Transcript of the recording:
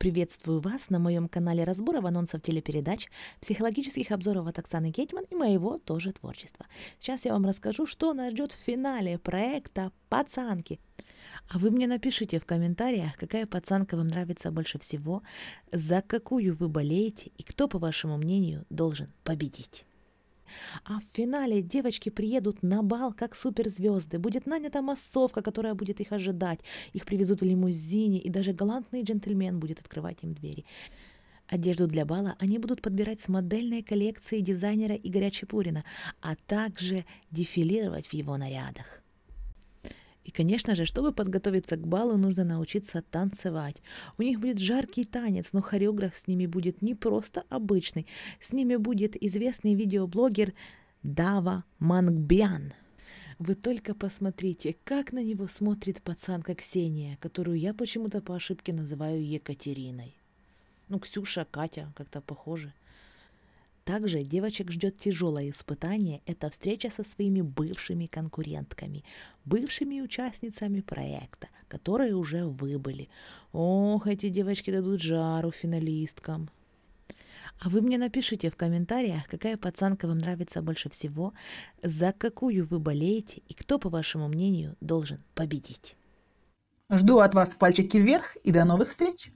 Приветствую вас на моем канале разборов анонсов телепередач, психологических обзоров от Оксаны Гетман и моего тоже творчества. Сейчас я вам расскажу, что нас ждет в финале проекта «Пацанки». А вы мне напишите в комментариях, какая пацанка вам нравится больше всего, за какую вы болеете и кто, по вашему мнению, должен победить. А в финале девочки приедут на бал как суперзвезды. Будет нанята массовка, которая будет их ожидать. Их привезут в лимузине, и даже галантный джентльмен будет открывать им двери. Одежду для бала они будут подбирать с модельной коллекции дизайнера Игоря Чепурина, а также дефилировать в его нарядах. И, конечно же, чтобы подготовиться к балу, нужно научиться танцевать. У них будет жаркий танец, но хореограф с ними будет не просто обычный. С ними будет известный видеоблогер Дава Мангбян. Вы только посмотрите, как на него смотрит пацанка Ксения, которую я почему-то по ошибке называю Екатериной. Ну, Ксюша, Катя, как-то похоже – также девочек ждет тяжелое испытание – это встреча со своими бывшими конкурентками, бывшими участницами проекта, которые уже выбыли. Ох, эти девочки дадут жару финалисткам. А вы мне напишите в комментариях, какая пацанка вам нравится больше всего, за какую вы болеете и кто, по вашему мнению, должен победить. Жду от вас пальчики вверх и до новых встреч!